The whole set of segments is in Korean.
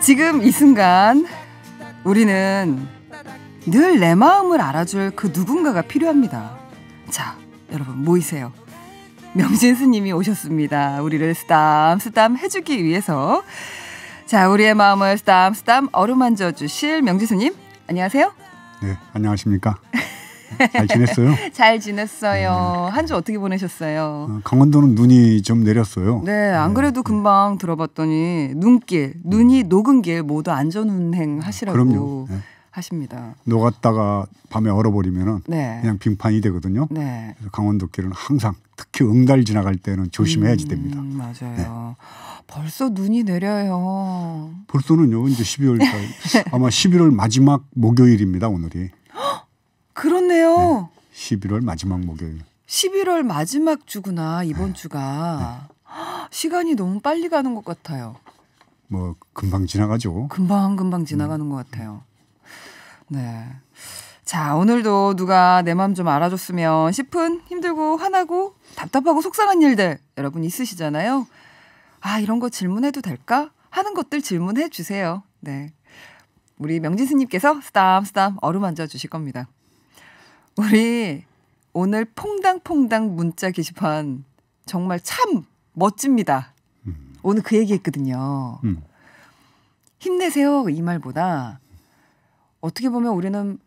지금 이 순간 우리는 늘 내 마음을 알아줄 그 누군가가 필요합니다. 자, 여러분 모이세요. 명진 스님이 오셨습니다. 우리를 스담 스담 해주기 위해서 자 우리의 마음을 스담 스담 어루만져 주실 명진 스님 안녕하세요. 네 안녕하십니까. 잘 지냈어요? 잘 지냈어요. 음. 한주 어떻게 보내셨어요? 어, 강원도는 눈이 좀 내렸어요. 네, 안 네. 그래도 금방 들어봤더니 눈길, 음. 눈이 녹은 길 모두 안전운행 하시라고 그럼요. 네. 하십니다. 녹았다가 밤에 얼어버리면 네. 그냥 빙판이 되거든요. 네. 그래서 강원도 길은 항상 특히 응달 지나갈 때는 조심해야지 음, 됩니다. 음, 맞아요. 벌써 눈이 내려요. 벌써는요. 이제 1 2월 아마 11월 마지막 목요일입니다. 오늘이. 그렇네요. 네. 11월 마지막 목요일. 11월 마지막 주구나 이번 네. 주가 네. 시간이 너무 빨리 가는 것 같아요. 뭐 금방 지나가죠. 금방 금방 음. 지나가는 음. 것 같아요. 네. 자 오늘도 누가 내 마음 좀 알아줬으면 싶은 힘들고 화나고 답답하고 속상한 일들 여러분 있으시잖아요. 아 이런 거 질문해도 될까 하는 것들 질문해 주세요. 네. 우리 명진 스님께서 스탑스탑 어루만져 주실 겁니다. 우리 오늘 퐁당퐁당 문자 게시판 정말 참 멋집니다. 음. 오늘 그 얘기했거든요. 음. 힘내세요 이 말보다 어떻게 보면 우리는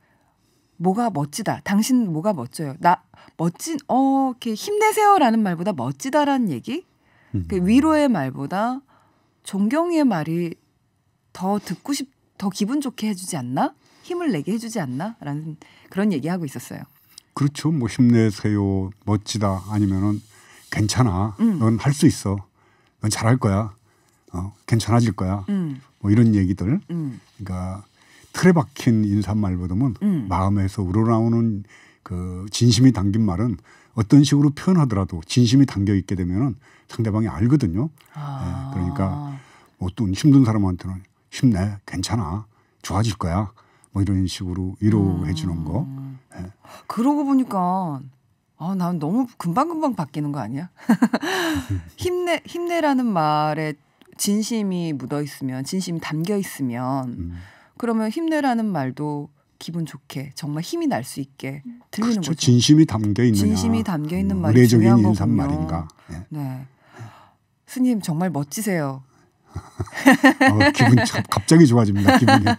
뭐가 멋지다. 당신 뭐가 멋져요. 나 멋진 어 이렇게 힘내세요라는 말보다 멋지다라는 얘기. 그 음. 그 위로의 말보다 존경의 말이 더 듣고 싶, 더 기분 좋게 해주지 않나? 힘을 내게 해주지 않나라는 그런 얘기하고 있었어요. 그렇죠. 뭐 힘내세요, 멋지다 아니면은 괜찮아, 음. 넌할 수 있어, 넌 잘할 거야, 어, 괜찮아질 거야, 음. 뭐 이런 얘기들. 음. 그러니까 틀에 박힌 인사말보다는 음. 마음에서 우러나오는 그 진심이 담긴 말은 어떤 식으로 표현하더라도 진심이 담겨 있게 되면은 상대방이 알거든요. 아. 네, 그러니까 어떤 뭐 힘든 사람한테는 힘내, 괜찮아, 좋아질 거야. 뭐 이런 식으로 위로해 주는 거. 네. 그러고 보니까 아, 난 너무 금방금방 바뀌는 거 아니야? 힘내 힘내라는 말에 진심이 묻어 있으면 진심이 담겨 있으면 음. 그러면 힘내라는 말도 기분 좋게 정말 힘이 날 수 있게 들리는 그렇죠. 거죠. 진심이 담겨 있는 진심이 담겨 있는 음, 말이 의례적인 인상 말인가. 네. 네. 스님 정말 멋지세요. 어, 기분 갑자기 좋아집니다. 기분이.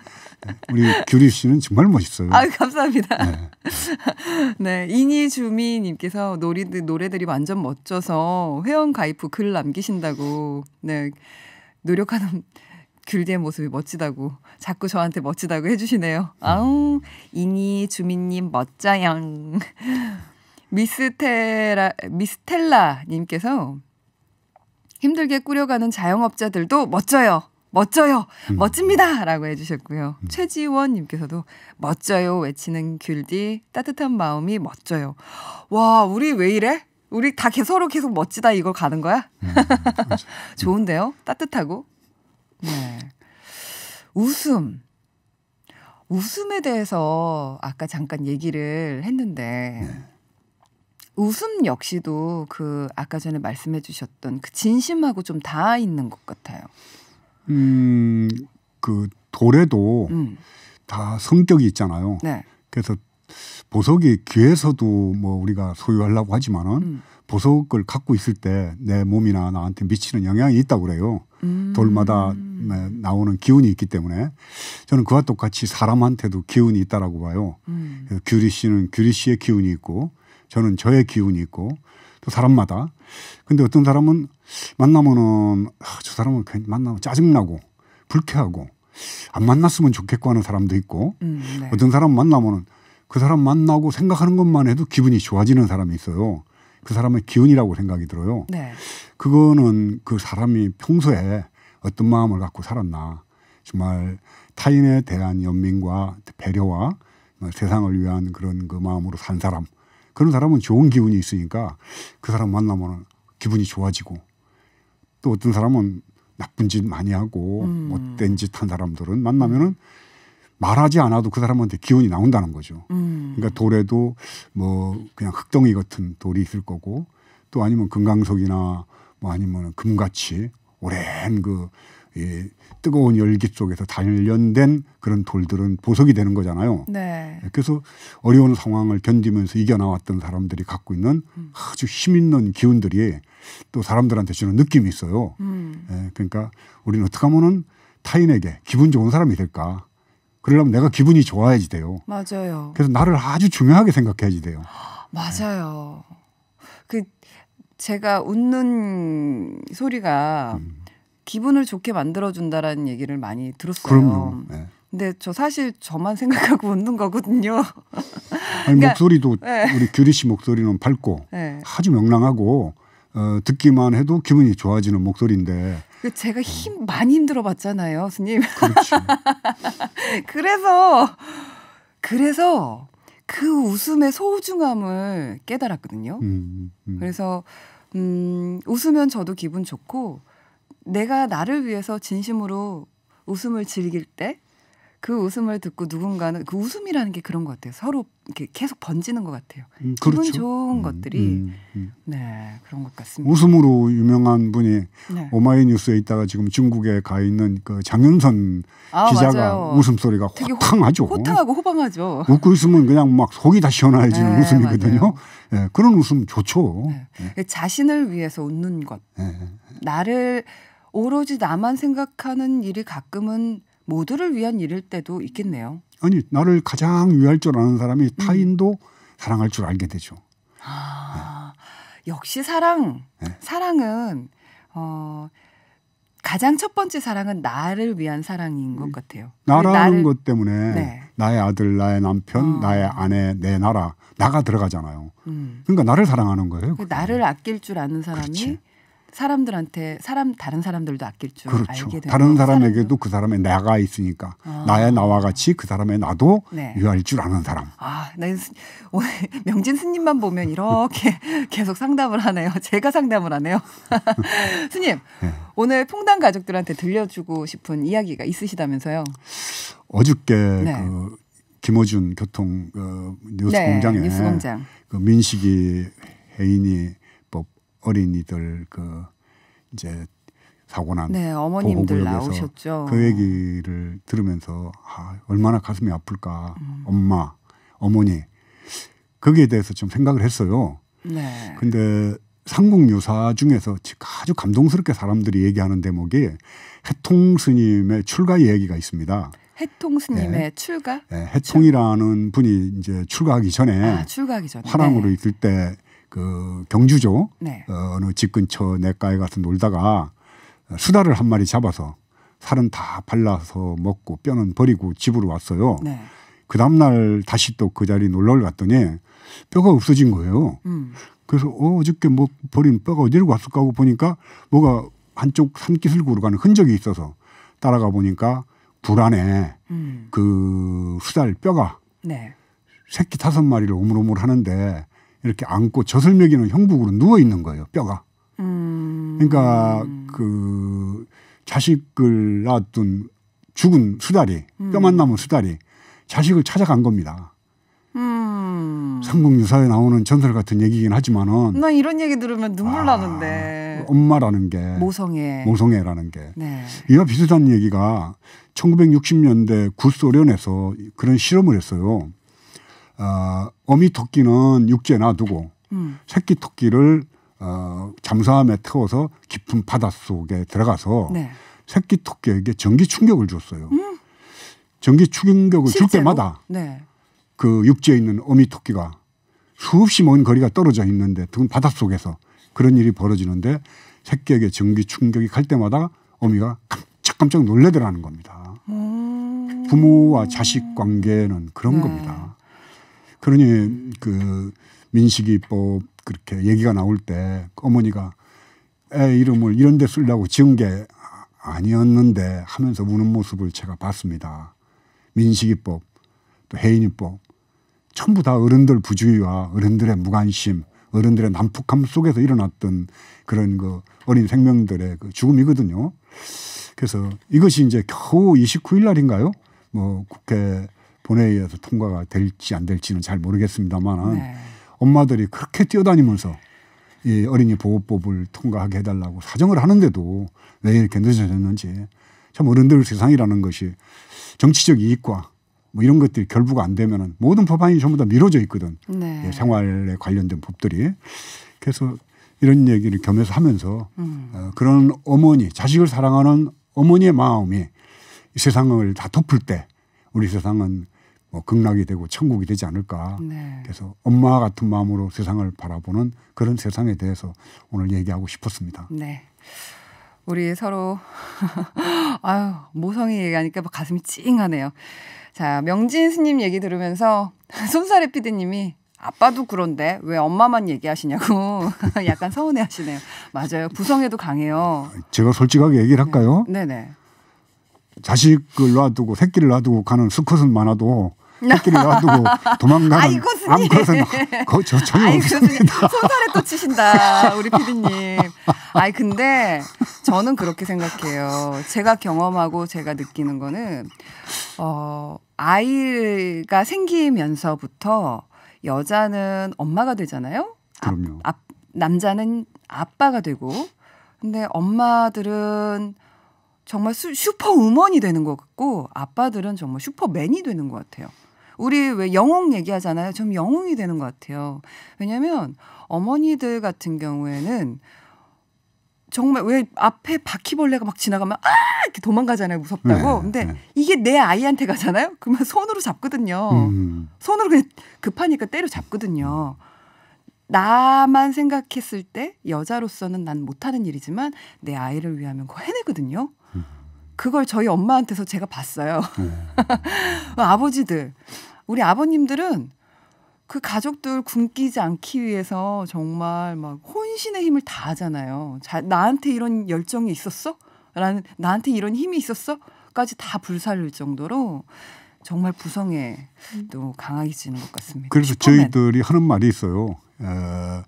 우리 규리 씨는 정말 멋있어요. 아 감사합니다. 네, 네 이니주미님께서 노리 노래들이 완전 멋져서 회원 가입 후 글 남기신다고 네 노력하는. 귤디의 모습이 멋지다고 자꾸 저한테 멋지다고 해주시네요. 아우 이니 주민님 멋져요. 미스테라 미스텔라 님께서 힘들게 꾸려가는 자영업자들도 멋져요. 멋져요. 음. 멋집니다. 라고 해주셨고요. 음. 최지원님께서도 멋져요. 외치는 귤디 따뜻한 마음이 멋져요. 와, 우리 왜 이래? 우리 다 서로 계속 멋지다 이걸 가는 거야? 음, 음. 좋은데요? 따뜻하고. 네. 웃음. 웃음에 대해서 아까 잠깐 얘기를 했는데 네. 웃음 역시도 그 아까 전에 말씀해 주셨던 그 진심하고 좀 닿아 있는 것 같아요. 음, 그 돌에도 음. 다 성격이 있잖아요. 네. 그래서 보석이 귀에서도 뭐 우리가 소유하려고 하지만은 음. 보석을 갖고 있을 때 내 몸이나 나한테 미치는 영향이 있다고 그래요. 음. 돌마다 네, 나오는 기운이 있기 때문에 저는 그와 똑같이 사람한테도 기운이 있다라고 봐요. 음. 규리 씨는 규리 씨의 기운이 있고 저는 저의 기운이 있고 또 사람마다 근데 어떤 사람은 만나면은 아, 저 사람은 만나면 짜증나고 불쾌하고 안 만났으면 좋겠고 하는 사람도 있고 음, 네. 어떤 사람 만나면은 그 사람 만나고 생각하는 것만 해도 기분이 좋아지는 사람이 있어요. 그 사람의 기운이라고 생각이 들어요. 네. 그거는 그 사람이 평소에 어떤 마음을 갖고 살았나. 정말 타인에 대한 연민과 배려와 뭐 세상을 위한 그런 그 마음으로 산 사람. 그런 사람은 좋은 기운이 있으니까 그 사람 만나면 기분이 좋아지고 또 어떤 사람은 나쁜 짓 많이 하고 음. 못된 짓 한 사람들은 만나면은 말하지 않아도 그 사람한테 기운이 나온다는 거죠. 음. 그러니까 돌에도 뭐 그냥 흙덩이 같은 돌이 있을 거고 또 아니면 금강석이나 뭐 아니면 금같이 오랜 그이 예, 뜨거운 열기 속에서 단련된 그런 돌들은 보석이 되는 거잖아요. 네. 예, 그래서 어려운 상황을 견디면서 이겨나왔던 사람들이 갖고 있는 음. 아주 힘있는 기운들이 또 사람들한테 주는 느낌이 있어요. 음. 예, 그러니까 우리는 어떻게 하면 타인에게 기분 좋은 사람이 될까? 그러려면 내가 기분이 좋아야지 돼요. 맞아요. 그래서 나를 아주 중요하게 생각해야지 돼요. 맞아요. 예. 그 제가 웃는 소리가 음. 기분을 좋게 만들어준다라는 얘기를 많이 들었어요. 그럼요. 네. 근데 저 사실 저만 생각하고 웃는 거거든요. 아니, 그러니까, 목소리도 네. 우리 규리 씨 목소리는 밝고 네. 아주 명랑하고 어, 듣기만 해도 기분이 좋아지는 목소리인데. 그 제가 힘 많이 힘들어 봤잖아요, 스님. 그렇죠. 그래서 그래서 그 웃음의 소중함을 깨달았거든요. 음, 음. 음. 그래서 음, 웃으면 저도 기분 좋고 내가 나를 위해서 진심으로 웃음을 즐길 때 그 웃음을 듣고 누군가는 그 웃음이라는 게 그런 것 같아요. 서로 이렇게 계속 번지는 것 같아요. 음, 그렇죠. 기분 좋은 음, 것들이 음, 음. 네 그런 것 같습니다. 웃음으로 유명한 분이 네. 오마이뉴스에 있다가 지금 중국에 가 있는 그 장윤선 아, 기자가 맞아요. 웃음 소리가 호탕하죠. 호탕하고 호방하죠. 웃고 있으면 그냥 막 속이 다 시원해지는 네, 웃음이거든요. 네, 그런 웃음 좋죠. 네. 예. 그 자신을 위해서 웃는 것, 예. 나를 오로지 나만 생각하는 일이 가끔은 모두를 위한 일일 때도 있겠네요. 아니 나를 가장 위할 줄 아는 사람이 음. 타인도 사랑할 줄 알게 되죠. 아, 네. 역시 사랑 네. 사랑은 어, 가장 첫 번째 사랑은 나를 위한 사랑인 것 같아요. 그 나라는 나를, 것 때문에 네. 나의 아들, 나의 남편, 어. 나의 아내, 내 나라 나가 들어가잖아요. 음. 그러니까 나를 사랑하는 거예요. 그 나를 아낄 줄 아는 사람이 그렇지. 사람들한테 사람 다른 사람들도 아낄 줄 그렇죠. 알게 되는 다른 사람에게도 그 사람의 내가 있으니까 아. 나의 나와 같이 그 사람의 나도 네. 유할 줄 아는 사람. 아, 난 오늘 명진 스님만 보면 이렇게 계속 상담을 하네요. 제가 상담을 하네요. 스님 네. 오늘 통당 가족들한테 들려주고 싶은 이야기가 있으시다면서요? 어저께 네. 그 김어준 교통 그 네, 뉴스 공장에 뉴스 공장. 그 민식이 해인이 어린이들 그 이제 사고 난 네, 어머님들 나오셨죠. 그 얘기를 들으면서 아, 얼마나 가슴이 아플까. 음. 엄마, 어머니. 거기에 대해서 좀 생각을 했어요. 네. 근데 삼국 유사 중에서 아주 감동스럽게 사람들이 얘기하는 대목이 해통 스님의 출가 얘기가 있습니다. 해통 스님의 네. 출가? 네, 해통이라는 분이 이제 출가하기 전에 아, 출가하기 전에 화랑으로 네. 있을 때그 경주죠. 네. 어, 어느 집 근처 내과에 가서 놀다가 수달을 한 마리 잡아서 살은 다 발라서 먹고 뼈는 버리고 집으로 왔어요. 네. 그 다음날 다시 또 그 자리 놀러를 갔더니 뼈가 없어진 거예요. 음. 그래서 어, 어저께 뭐 버린 뼈가 어디로 갔을까 하고 보니까 뭐가 한쪽 산기슭으로 가는 흔적이 있어서 따라가 보니까 불 안에 음. 그 수달 뼈가 네. 새끼 다섯 마리를 오물오물 하는데 이렇게 안고 젖을 먹이는 형국으로 누워 있는 거예요. 뼈가. 그러니까 음. 그러니까 그 자식을 낳았던 죽은 수달이 음. 뼈만 남은 수달이 자식을 찾아간 겁니다. 음. 삼국유사에 나오는 전설 같은 얘기긴 하지만은 나 이런 얘기 들으면 눈물 아, 나는데 엄마라는 게 모성애 모성애라는 게 네. 이와 비슷한 얘기가 1960년대 구소련에서 그런 실험을 했어요. 어, 어미 토끼는 육지에 놔두고 음. 새끼 토끼를 어, 잠수함에 태워서 깊은 바닷속에 들어가서 네. 새끼 토끼에게 전기 충격을 줬어요. 음. 전기 충격을 실제로? 줄 때마다 네. 그 육지에 있는 어미 토끼가 수없이 먼 거리가 떨어져 있는데 등 바닷속에서 그런 일이 벌어지는데 새끼에게 전기 충격이 갈 때마다 어미가 깜짝깜짝 놀래더라는 겁니다. 음. 부모와 자식 관계는 그런 네. 겁니다. 그러니 그 민식이법 그렇게 얘기가 나올 때 어머니가 애 이름을 이런 데 쓰려고 지은 게 아니었는데 하면서 우는 모습을 제가 봤습니다. 민식이법, 또 해인이법, 전부 다 어른들 부주의와 어른들의 무관심, 어른들의 난폭함 속에서 일어났던 그런 그 어린 생명들의 그 죽음이거든요. 그래서 이것이 이제 겨우 29일 날인가요? 뭐 국회 본회의에서 통과가 될지 안 될지는 잘 모르겠습니다만은 네. 엄마들이 그렇게 뛰어다니면서 이 어린이 보호법을 통과하게 해달라고 사정을 하는데도 왜 이렇게 늦어졌는지 참 어른들 세상이라는 것이 정치적 이익과 뭐 이런 것들이 결부가 안 되면은 모든 법안이 전부 다 미뤄져 있거든. 네. 예, 생활에 관련된 법들이. 그래서 이런 얘기를 겸해서 하면서 음. 어, 그런 어머니, 자식을 사랑하는 어머니의 마음이 세상을 다 덮을 때 우리 세상은 뭐 극락이 되고 천국이 되지 않을까. 네. 그래서 엄마 같은 마음으로 세상을 바라보는 그런 세상에 대해서 오늘 얘기하고 싶었습니다. 네. 우리 서로 아유 모성이 얘기하니까 뭐 가슴이 찡하네요. 자 명진 스님 얘기 들으면서 손사래 피디님이 아빠도 그런데 왜 엄마만 얘기하시냐고 약간 서운해하시네요. 맞아요. 부성애도 강해요. 제가 솔직하게 얘기를 할까요? 네. 네네. 자식을 놔두고 새끼를 놔두고 가는 수컷은 많아도 새끼를 놔두고 도망가는 고 암컷은 거, 저 전혀 아이 없습니다. 손살에 또 치신다 우리 피디님. 아이 근데 저는 그렇게 생각해요. 제가 경험하고 제가 느끼는 거는 어 아이가 생기면서부터 여자는 엄마가 되잖아요. 아, 그럼요. 아, 아, 남자는 아빠가 되고 근데 엄마들은 정말 수, 슈퍼우먼이 되는 것 같고 아빠들은 정말 슈퍼맨이 되는 것 같아요. 우리 왜 영웅 얘기하잖아요. 좀 영웅이 되는 것 같아요. 왜냐면 하 어머니들 같은 경우에는 정말 왜 앞에 바퀴벌레가 막 지나가면 아 이렇게 도망가잖아요 무섭다고 네, 근데 네. 이게 내 아이한테 가잖아요 그러면 손으로 잡거든요 음. 손으로 그냥 급하니까 때려 잡거든요 나만 생각했을 때 여자로서는 난 못하는 일이지만 내 아이를 위하면 그거 해내거든요 그걸 저희 엄마한테서 제가 봤어요. 음. 아버지들, 우리 아버님들은 그 가족들 굶기지 않기 위해서 정말 막 혼신의 힘을 다하잖아요. 자, 나한테 이런 열정이 있었어? 라는 나한테 이런 힘이 있었어? 까지 다 불살릴 정도로 정말 부성에 음. 또 강하게 지는 것 같습니다. 그래서 슈퍼맨. 저희들이 하는 말이 있어요. 어,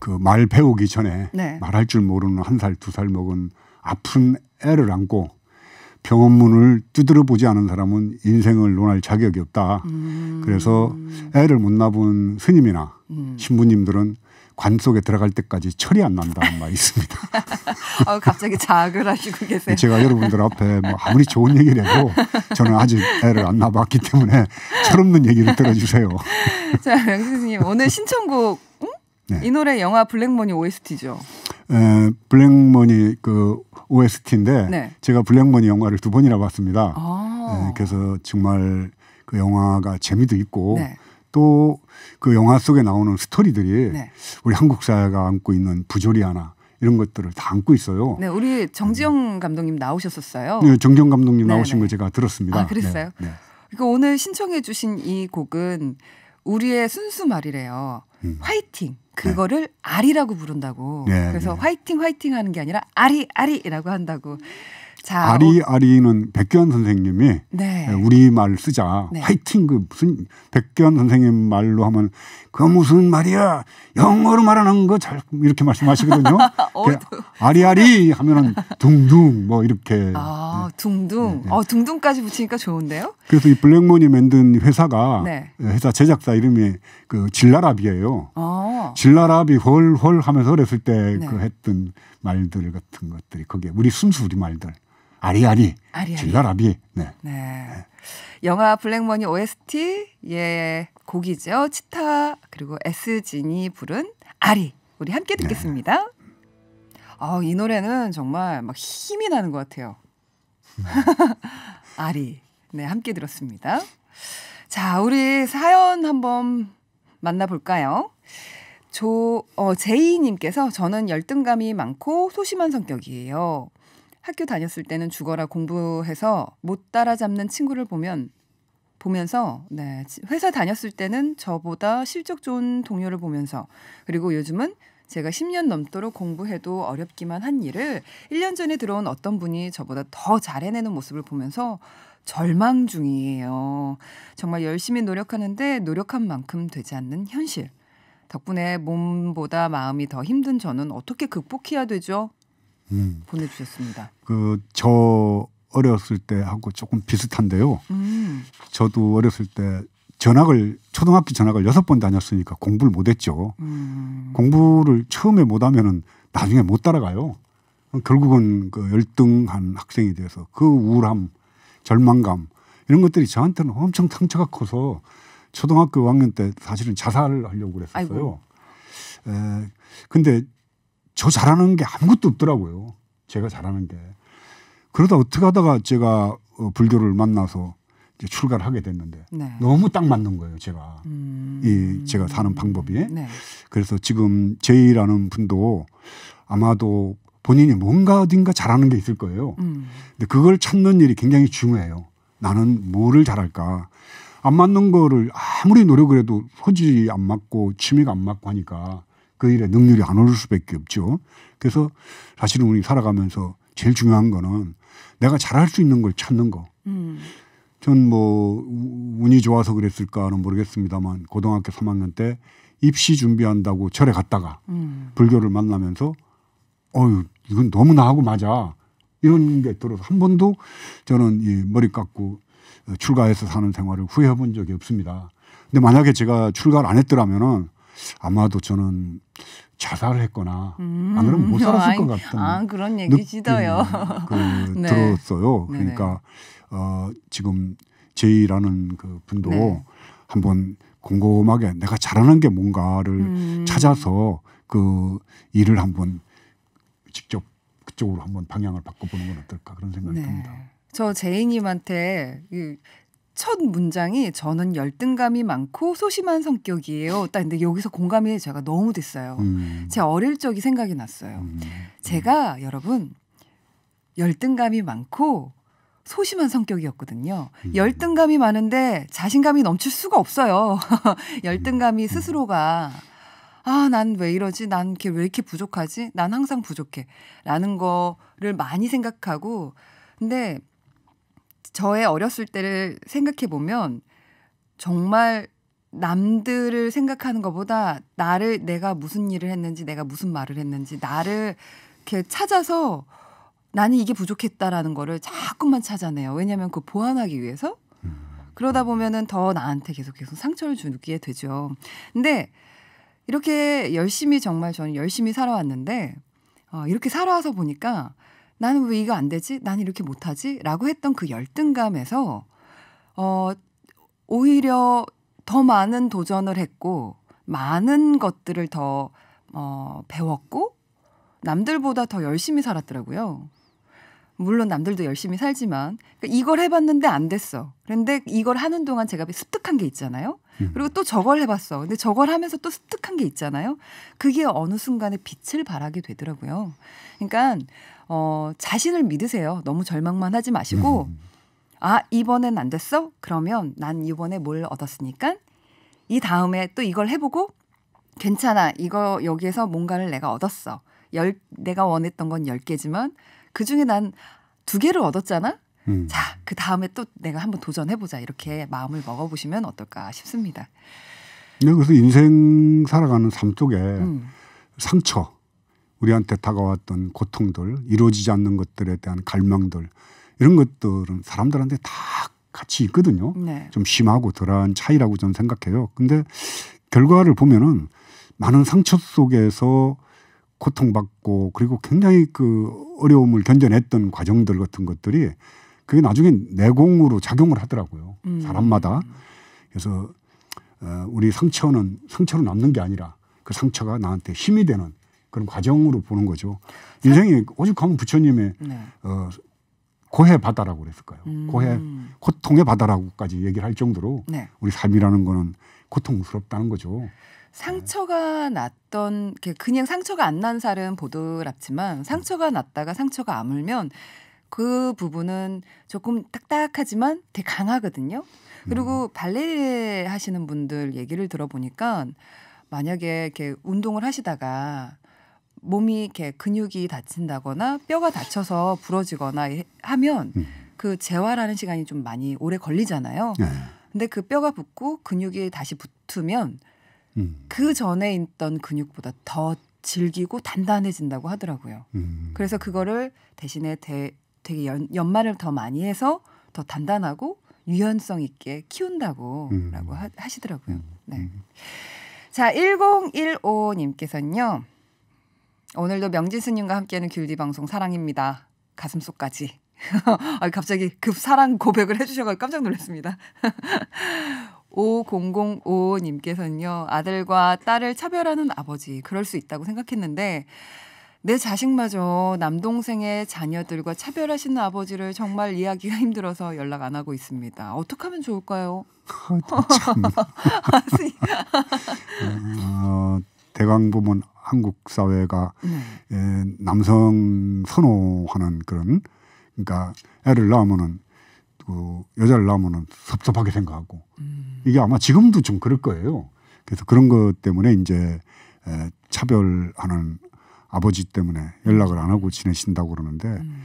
그 말 배우기 전에 네. 말할 줄 모르는 한 살, 두 살 먹은 아픈 애를 안고 병원문을 두드려 보지 않은 사람은 인생을 논할 자격이 없다. 음. 그래서 애를 못 낳은 스님이나 음. 신부님들은 관 속에 들어갈 때까지 철이 안 난다는 말이 있습니다. 어, 갑자기 자학을 하시고 계세요. 제가 여러분들 앞에 뭐 아무리 좋은 얘기를 해도 저는 아직 애를 안 낳아봤기 때문에 철없는 얘기를 들어주세요. 자, 명수님 오늘 신청곡 응? 네. 이 노래 영화 블랙머니 OST죠. 에, 블랙머니 그 OST인데 네. 제가 블랙머니 영화를 두 번이나 봤습니다. 아. 네, 그래서 정말 그 영화가 재미도 있고 네. 또그 영화 속에 나오는 스토리들이 네. 우리 한국 사회가 안고 있는 부조리하나 이런 것들을 다 안고 있어요. 네, 우리 정지영 음. 감독님 나오셨었어요. 네, 정지영 감독님 네, 나오신 걸 네. 제가 들었습니다. 아, 그랬어요? 네. 그러니까 오늘 신청해 주신 이 곡은 우리의 순수 말이래요. 음. 화이팅 네. 그거를 네. 아리라고 부른다고. 네, 그래서 네. 화이팅 화이팅 하는 게 아니라 아리 아리라고 한다고. 자, 아리 뭐- 아리는 백교환 선생님이 네. 우리 말 쓰자 네. 화이팅 그 무슨 백교환 선생님 말로 하면 그 무슨 말이야 영어로 말하는 거잘 이렇게 말씀하시거든요. 아리 아리 하면은 둥둥 뭐 이렇게 아 네. 둥둥 네, 네. 어 둥둥까지 붙이니까 좋은데요. 그래서 이 블랙몬이 만든 회사가 네. 회사 제작사 이름이 그진라랍이에요 어. 질라랍이 헐헐 하면서 그랬을 때 그 했던 말들 같은 것들이 거기에 우리 순수 우리 말들 아리아리, 아리라라비 네. 네. 네. 영화 블랙머니 OST 예 곡이죠. 치타 그리고 에스진이 부른 아리 우리 함께 듣겠습니다. 네. 아, 이 노래는 정말 막 힘이 나는 것 같아요. 네. 아리. 네, 함께 들었습니다. 자, 우리 사연 한번 만나볼까요? 조, 어, 제이님께서 저는 열등감이 많고 소심한 성격이에요. 학교 다녔을 때는 죽어라 공부해서 못 따라잡는 친구를 보면 보면서 네, 회사 다녔을 때는 저보다 실적 좋은 동료를 보면서 그리고 요즘은 제가 10년 넘도록 공부해도 어렵기만 한 일을 1년 전에 들어온 어떤 분이 저보다 더 잘해내는 모습을 보면서 절망 중이에요. 정말 열심히 노력하는데 노력한 만큼 되지 않는 현실. 덕분에 몸보다 마음이 더 힘든 저는 어떻게 극복해야 되죠? 음. 보내주셨습니다. 그 저 어렸을 때 하고 조금 비슷한데요. 음. 저도 어렸을 때 전학을 초등학교 전학을 여섯 번 다녔으니까 공부를 못했죠. 음. 공부를 처음에 못하면은 나중에 못 따라가요. 결국은 그 열등한 학생이 돼서 그 우울함, 절망감 이런 것들이 저한테는 엄청 상처가 커서 초등학교 5학년 때 사실은 자살을 하려고 그랬었어요. 에, 근데 저 잘하는 게 아무것도 없더라고요. 제가 잘하는 게. 그러다 어떻게 하다가 제가 어, 불교를 만나서 이제 출가를 하게 됐는데 네. 너무 딱 맞는 거예요, 제가. 음. 이 제가 사는 방법이. 네. 그래서 지금 제이라는 분도 아마도 본인이 뭔가 어딘가 잘하는 게 있을 거예요. 음. 근데 그걸 찾는 일이 굉장히 중요해요. 나는 뭐를 잘할까? 안 맞는 거를 아무리 노력을 해도 소질이 안 맞고 취미가 안 맞고 하니까 그 일에 능률이 안 오를 수밖에 없죠. 그래서 사실은 우리 살아가면서 제일 중요한 거는 내가 잘할 수 있는 걸 찾는 거. 음. 전뭐 운이 좋아서 그랬을까는 모르겠습니다만 고등학교 3학년 때 입시 준비한다고 절에 갔다가 음. 불교를 만나면서 어유 이건 너무 나하고 맞아 이런 게 들어서 한 번도 저는 이 머리 깎고 출가해서 사는 생활을 후회해본 적이 없습니다. 근데 만약에 제가 출가를 안 했더라면은 아마도 저는 자살을 했거나 음. 안 그러면 못 살았을 것같은 아, 그런 얘기시더요. 그, 네. 들었어요. 그러니까 어, 지금 제이라는 그 분도 네. 한번 곰곰하게 내가 잘하는 게 뭔가를 음. 찾아서 그 일을 한번 직접 그쪽으로 한번 방향을 바꿔보는 건 어떨까 그런 생각이 네. 듭니다. 저 제이님한테 첫 문장이 저는 열등감이 많고 소심한 성격이에요. 딱 근데 여기서 공감이 제가 너무 됐어요. 음. 제 어릴 적이 생각이 났어요. 음. 제가 여러분 열등감이 많고 소심한 성격이었거든요. 음. 열등감이 많은데 자신감이 넘칠 수가 없어요. 열등감이 음. 스스로가 아, 난 왜 이러지? 난 이렇게 왜 이렇게 부족하지? 난 항상 부족해. 라는 거를 많이 생각하고 근데 저의 어렸을 때를 생각해 보면 정말 남들을 생각하는 것보다 나를 내가 무슨 일을 했는지 내가 무슨 말을 했는지 나를 이렇게 찾아서 나는 이게 부족했다라는 거를 자꾸만 찾아내요. 왜냐하면 그 보완하기 위해서 그러다 보면은 더 나한테 계속 계속 상처를 주게 되죠. 근데 이렇게 열심히 정말 저는 열심히 살아왔는데 어, 이렇게 살아와서 보니까 나는 왜 이거 안 되지? 난 이렇게 못하지? 라고 했던 그 열등감에서, 어, 오히려 더 많은 도전을 했고, 많은 것들을 더, 어, 배웠고, 남들보다 더 열심히 살았더라고요. 물론 남들도 열심히 살지만, 그러니까 이걸 해봤는데 안 됐어. 그런데 이걸 하는 동안 제가 습득한 게 있잖아요. 음. 그리고 또 저걸 해봤어. 근데 저걸 하면서 또 습득한 게 있잖아요. 그게 어느 순간에 빛을 발하게 되더라고요. 그러니까 어, 자신을 믿으세요. 너무 절망만 하지 마시고 음. 아 이번엔 안 됐어? 그러면 난 이번에 뭘 얻었으니까 이 다음에 또 이걸 해보고 괜찮아. 이거 여기에서 뭔가를 내가 얻었어. 열, 내가 원했던 건 열개지만그 중에 난 두 개를 얻었잖아? 음. 자, 그 다음에 또 내가 한번 도전해보자. 이렇게 마음을 먹어보시면 어떨까 싶습니다. 네, 그래서 인생 살아가는 삶 속에 음. 상처, 우리한테 다가왔던 고통들, 이루어지지 않는 것들에 대한 갈망들, 이런 것들은 사람들한테 다 같이 있거든요. 네. 좀 심하고 덜한 차이라고 저는 생각해요. 근데 결과를 보면은 많은 상처 속에서 고통받고 그리고 굉장히 그 어려움을 견뎌냈던 과정들 같은 것들이 그게 나중에 내공으로 작용을 하더라고요. 음. 사람마다. 그래서 어, 우리 상처는 상처로 남는 게 아니라 그 상처가 나한테 힘이 되는 그런 과정으로 보는 거죠. 인생이 오죽하면 부처님의 네. 어, 고해 바다라고 그랬을까요? 음. 고해 고통의 바다라고까지 얘기를 할 정도로 네. 우리 삶이라는 거는 고통스럽다는 거죠. 상처가 네. 났던 그, 그냥 상처가 안 난 살은 보드랍지만 상처가 났다가 상처가 아물면 그 부분은 조금 딱딱하지만 되게 강하거든요. 그리고 음. 발레 하시는 분들 얘기를 들어보니까 만약에 이렇게 운동을 하시다가 몸이 이렇게 근육이 다친다거나 뼈가 다쳐서 부러지거나 하면 음. 그 재활하는 시간이 좀 많이 오래 걸리잖아요. 네. 근데 그 뼈가 붙고 근육이 다시 붙으면 음. 그 전에 있던 근육보다 더 질기고 단단해진다고 하더라고요. 음. 그래서 그거를 대신에 대, 되게 연, 연말을 더 많이 해서 더 단단하고 유연성 있게 키운다고 라고 음. 하, 시더라고요 음. 네. 음. 자, 1015님께서는요. 오늘도 명진스님과 함께하는 귤디 방송 사랑입니다. 가슴속까지. 아, 갑자기 급 사랑 고백을 해주셔가지고 깜짝 놀랐습니다. 5005님께서는요, 아들과 딸을 차별하는 아버지, 그럴 수 있다고 생각했는데, 내 자식마저 남동생의 자녀들과 차별하시는 아버지를 정말 이해하기가 힘들어서 연락 안 하고 있습니다. 어떻게 하면 좋을까요? 아, 어, 대강 보면 한국 사회가 네. 에, 남성 선호하는 그런 그러니까 애를 낳으면은 그 여자를 낳으면은 섭섭하게 생각하고 음. 이게 아마 지금도 좀 그럴 거예요. 그래서 그런 것 때문에 이제 에, 차별하는 아버지 때문에 연락을 안 하고 지내신다고 그러는데 음.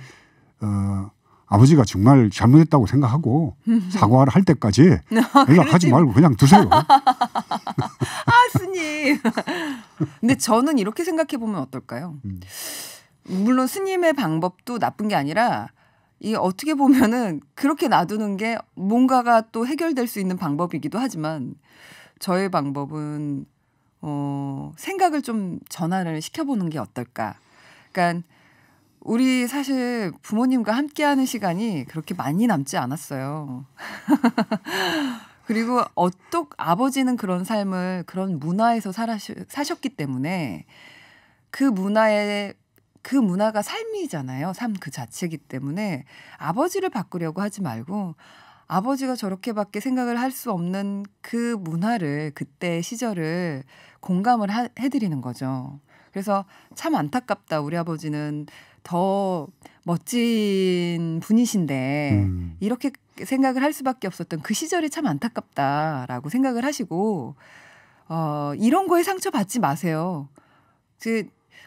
어, 아버지가 정말 잘못했다고 생각하고 음. 사과를 할 때까지 아, 연락하지 말고 그냥 두세요. 아 스님. 근데 저는 이렇게 생각해 보면 어떨까요? 음. 물론 스님의 방법도 나쁜 게 아니라 이 어떻게 보면은 그렇게 놔두는 게 뭔가가 또 해결될 수 있는 방법이기도 하지만 저의 방법은 어, 생각을 좀 전환을 시켜보는 게 어떨까. 그러니까 우리 사실 부모님과 함께하는 시간이 그렇게 많이 남지 않았어요. 그리고 어떻 아버지는 그런 삶을 그런 문화에서 사셨기 때문에 그 문화에 그 문화가 삶이잖아요. 삶 그 자체이기 때문에 아버지를 바꾸려고 하지 말고 아버지가 저렇게밖에 생각을 할 수 없는 그 문화를 그때 시절을 공감을 하, 해드리는 거죠. 그래서 참 안타깝다. 우리 아버지는 더 멋진 분이신데 음. 이렇게 생각을 할 수밖에 없었던 그 시절이 참 안타깝다라고 생각을 하시고 어, 이런 거에 상처 받지 마세요. 그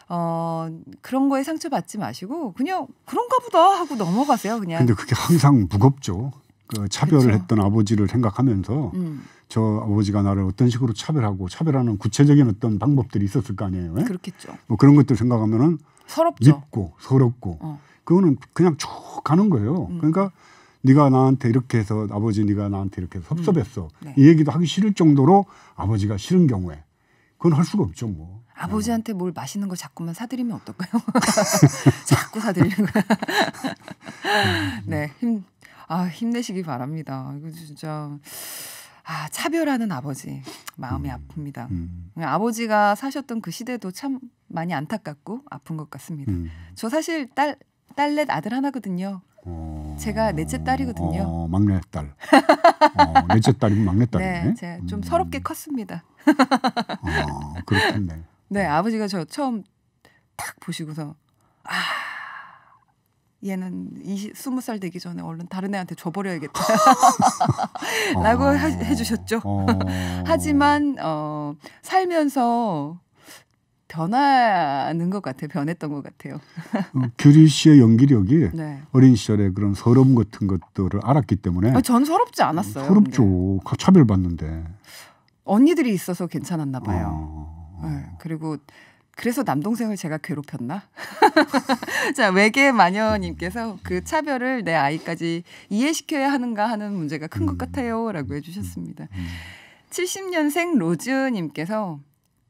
어, 그런 거에 상처 받지 마시고 그냥 그런가 보다 하고 넘어가세요. 그냥. 근데 그게 항상 무겁죠. 그 차별을 그렇 했던 아버지를 생각하면서 음. 저 아버지가 나를 어떤 식으로 차별하고 차별하는 구체적인 어떤 방법들이 있었을 거 아니에요. 에? 그렇겠죠. 뭐 그런 것들 생각하면은 서럽죠. 밉고 서럽고 어. 그거는 그냥 쭉 가는 거예요. 음. 그러니까 네가 나한테 이렇게 해서 아버지 네가 나한테 이렇게 해서 음. 섭섭했어. 음. 네. 이 얘기도 하기 싫을 정도로 아버지가 싫은 경우에 그건 할 수가 없죠 뭐. 아버지한테 어. 뭘 맛있는 거 자꾸만 사드리면 어떨까요? 자꾸 사드리는 거야. 네, 힘 아, 힘내시기 바랍니다. 이거 진짜 아, 차별하는 아버지 마음이 음, 아픕니다. 음. 아버지가 사셨던 그 시대도 참 많이 안타깝고 아픈 것 같습니다. 음. 저 사실 딸 딸넷 아들 하나거든요. 어... 제가 넷째 딸이거든요. 어, 막내 딸. 어, 넷째 딸이면 막내 딸이네. 네, 제가 음. 좀 서럽게 컸습니다. 아, 그렇겠네. 네, 아버지가 저 처음 딱 보시고서 아 얘는 20, 20살 되기 전에 얼른 다른 애한테 줘버려야겠다. 라고 어... 해주셨죠. 어... 하지만, 어, 살면서 변하는 것 같아요. 변했던 것 같아요. 어, 규리 씨의 연기력이 네. 어린 시절에 그런 서름 같은 것들을 알았기 때문에. 아, 전 서럽지 않았어요. 서럽죠. 근데. 차별받는데. 언니들이 있어서 괜찮았나 봐요. 어... 네. 그리고 그래서 남동생을 제가 괴롭혔나? 자, 외계 마녀님께서 그 차별을 내 아이까지 이해시켜야 하는가 하는 문제가 큰것 음. 같아요. 라고 해주셨습니다. 70년생 음. 로즈님께서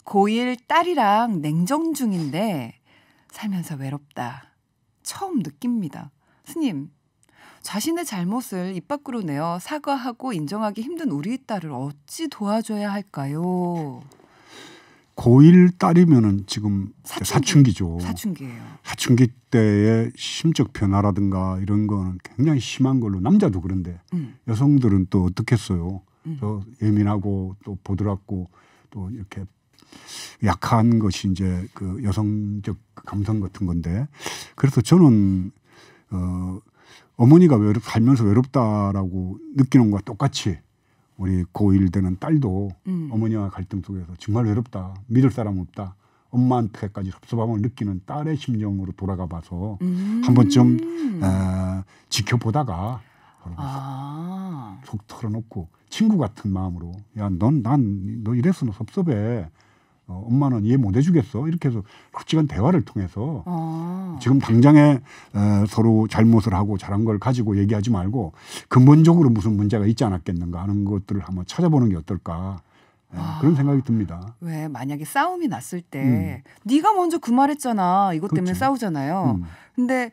고1 딸이랑 냉정 중인데 살면서 외롭다. 처음 느낍니다. 스님, 자신의 잘못을 입 밖으로 내어 사과하고 인정하기 힘든 우리 딸을 어찌 도와줘야 할까요? 고1 딸이면은 지금 사춘기. 죠 사춘기예요. 사춘기 때의 심적 변화라든가 이런 거는 굉장히 심한 걸로 남자도 그런데 음. 여성들은 또 어떻겠어요. 음. 또 예민하고 또 보드랍고 또 이렇게 약한 것이 이제 그 여성적 감성 같은 건데 그래서 저는 어 어머니가 외롭 살면서 외롭다라고 느끼는 것과 똑같이 우리 고1 되는 딸도 음. 어머니와 갈등 속에서 정말 외롭다. 믿을 사람 없다. 엄마한테까지 섭섭함을 느끼는 딸의 심정으로 돌아가 봐서 음. 한 번쯤 에, 지켜보다가 아. 속 털어놓고 친구 같은 마음으로 야 넌 난 너 이래서 섭섭해 어, 엄마는 이해 못 해주겠어 이렇게 해서 솔직한 대화를 통해서 아. 지금 당장에 에, 어, 서로 잘못을 하고 잘한 걸 가지고 얘기하지 말고 근본적으로 무슨 문제가 있지 않았겠는가 하는 것들을 한번 찾아보는 게 어떨까 예, 아, 그런 생각이 듭니다. 왜 만약에 싸움이 났을 때 음. 네가 먼저 그 말했잖아. 이것 그렇죠. 때문에 싸우잖아요. 음. 근데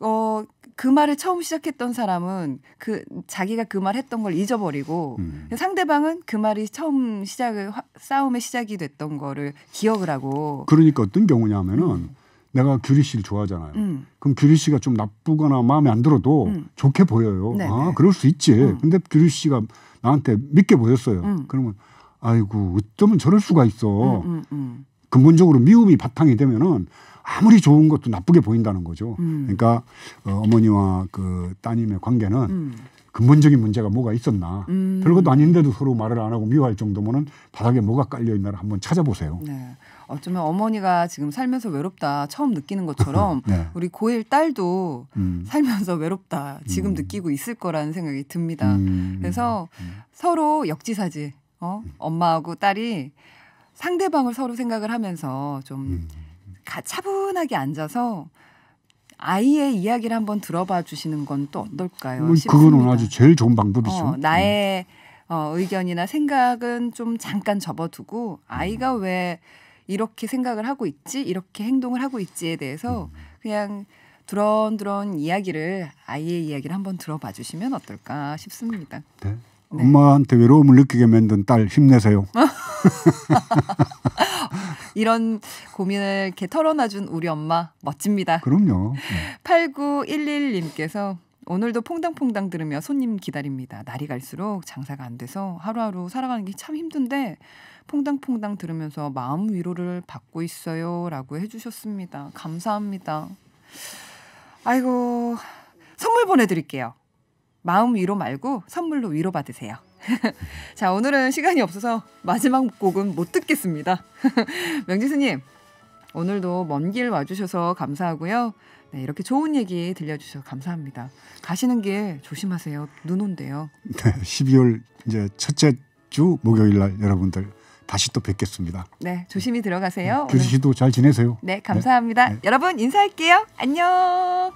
어그 말을 처음 시작했던 사람은 그 자기가 그 말 했던 걸 잊어버리고 음. 상대방은 그 말이 처음 시작을 싸움의 시작이 됐던 거를 기억을 하고 그러니까 어떤 경우냐면은 음. 내가 규리 씨를 좋아하잖아요. 음. 그럼 규리 씨가 좀 나쁘거나 마음에 안 들어도 음. 좋게 보여요. 네네. 아, 네. 그럴 수 있지. 음. 근데 규리 씨가 나한테 믿게 보였어요. 음. 그러면 아이고 어쩌면 저럴 수가 있어. 음, 음, 근본적으로 미움이 바탕이 되면은 아무리 좋은 것도 나쁘게 보인다는 거죠. 음. 그러니까 어, 어머니와 그 따님의 관계는 음. 근본적인 문제가 뭐가 있었나. 음. 별것도 아닌데도 서로 말을 안 하고 미워할 정도면은 바닥에 뭐가 깔려 있나를 한번 찾아보세요. 네. 어쩌면 어머니가 지금 살면서 외롭다 처음 느끼는 것처럼 네. 우리 고일 딸도 음. 살면서 외롭다 지금 음. 느끼고 있을 거라는 생각이 듭니다. 음. 그래서 음. 서로 역지사지. 어? 엄마하고 딸이 상대방을 서로 생각을 하면서 좀 음. 가, 차분하게 앉아서 아이의 이야기를 한번 들어봐 주시는 건 또 어떨까요? 음, 그거는 아주 제일 좋은 방법이죠. 어, 나의 네. 어, 의견이나 생각은 좀 잠깐 접어두고 아이가 음. 왜 이렇게 생각을 하고 있지, 이렇게 행동을 하고 있지에 대해서 음. 그냥 드런드런 이야기를 아이의 이야기를 한번 들어봐 주시면 어떨까 싶습니다. 네. 네. 엄마한테 외로움을 느끼게 만든 딸 힘내세요. 이런 고민을 이렇게 털어놔준 우리 엄마 멋집니다. 그럼요. 네. 8911님께서 오늘도 퐁당퐁당 들으며 손님 기다립니다. 날이 갈수록 장사가 안 돼서 하루하루 살아가는 게 참 힘든데 퐁당퐁당 들으면서 마음 위로를 받고 있어요라고 해주셨습니다. 감사합니다. 아이고 선물 보내드릴게요. 마음 위로 말고 선물로 위로 받으세요. 자, 오늘은 시간이 없어서 마지막 곡은 못 듣겠습니다. 명지스님, 오늘도 먼 길 와주셔서 감사하고요. 네, 이렇게 좋은 얘기 들려주셔서 감사합니다. 가시는 길 조심하세요. 눈 온대요. 네, 12월 이제 첫째 주 목요일 날 여러분들 다시 또 뵙겠습니다. 네, 조심히 들어가세요. 네, 규지 씨도 잘 지내세요. 네, 감사합니다. 네, 네. 여러분 인사할게요. 안녕.